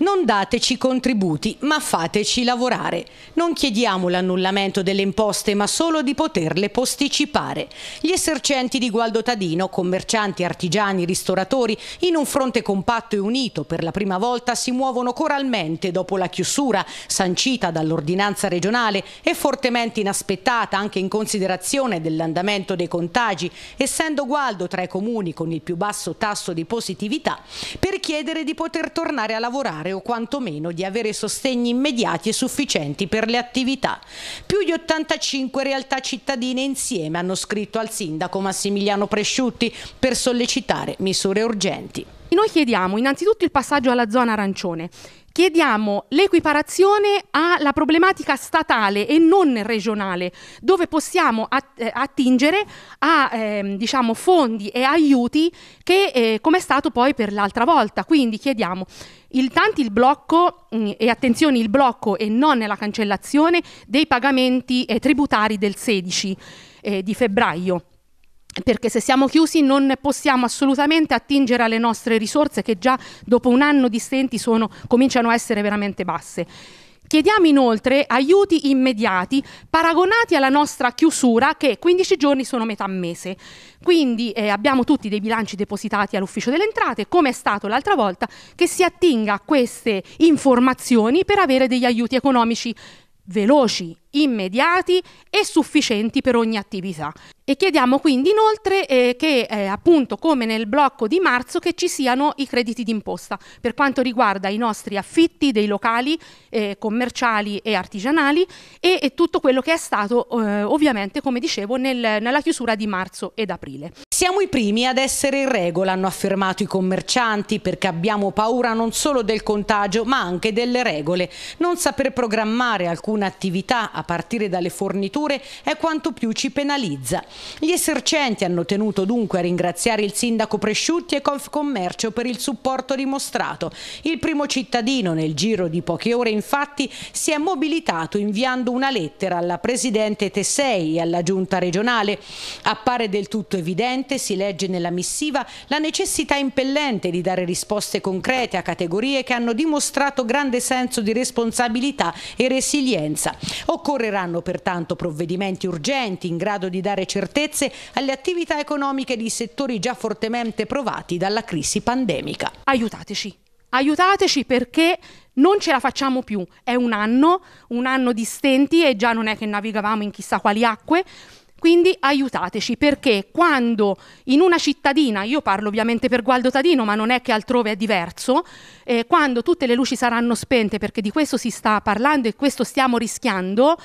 Non dateci contributi, ma fateci lavorare. Non chiediamo l'annullamento delle imposte, ma solo di poterle posticipare. Gli esercenti di Gualdo Tadino, commercianti, artigiani, ristoratori, in un fronte compatto e unito per la prima volta si muovono coralmente dopo la chiusura sancita dall'ordinanza regionale e fortemente inaspettata anche in considerazione dell'andamento dei contagi, essendo Gualdo tra i comuni con il più basso tasso di positività, per chiedere di poter tornare a lavorare lavorare o quantomeno di avere sostegni immediati e sufficienti per le attività. Più di 85 realtà cittadine insieme hanno scritto al sindaco Massimiliano Presciutti per sollecitare misure urgenti. Noi chiediamo innanzitutto il passaggio alla zona arancione Chiediamo l'equiparazione alla problematica statale e non regionale, dove possiamo eh, attingere a ehm, diciamo, fondi e aiuti che, eh, come è stato poi per l'altra volta. Quindi chiediamo il, tanti il blocco, mh, mm, e attenzione il blocco e non la cancellazione, dei pagamenti eh, tributari del 16 eh, di febbraio perché se siamo chiusi non possiamo assolutamente attingere alle nostre risorse che già dopo un anno di stenti sono, cominciano a essere veramente basse. Chiediamo inoltre aiuti immediati paragonati alla nostra chiusura che 15 giorni sono metà mese. Quindi eh, abbiamo tutti dei bilanci depositati all'ufficio delle entrate, come è stato l'altra volta, che si attinga a queste informazioni per avere degli aiuti economici veloci, immediati e sufficienti per ogni attività. E chiediamo quindi inoltre eh, che eh, appunto come nel blocco di marzo che ci siano i crediti d'imposta per quanto riguarda i nostri affitti dei locali eh, commerciali e artigianali e, e, tutto quello che è stato eh, ovviamente come dicevo nel, nella chiusura di marzo ed aprile. Siamo i primi ad essere in regola, hanno affermato i commercianti, perché abbiamo paura non solo del contagio ma anche delle regole. Non saper programmare alcuna attività a partire dalle forniture, è quanto più ci penalizza. Gli esercenti hanno tenuto dunque a ringraziare il sindaco Presciutti e Confcommercio per il supporto dimostrato. Il primo cittadino nel giro di poche ore infatti si è mobilitato inviando una lettera alla presidente Tessei e alla giunta regionale. Appare del tutto evidente, si legge nella missiva, la necessità impellente di dare risposte concrete a categorie che hanno dimostrato grande senso di responsabilità e resilienza. Occorre Occorreranno pertanto provvedimenti urgenti in grado di dare certezze alle attività economiche di settori già fortemente provati dalla crisi pandemica. Aiutateci, aiutateci perché non ce la facciamo più. È un anno, un anno di stenti e già non è che navigavamo in chissà quali acque. Quindi aiutateci perché quando in una cittadina, io parlo ovviamente per Gualdo Tadino, ma non è che altrove è diverso, eh, quando tutte le luci saranno spente, perché di questo si sta parlando e questo stiamo rischiando,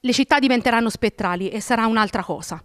le città diventeranno spettrali e sarà un'altra cosa.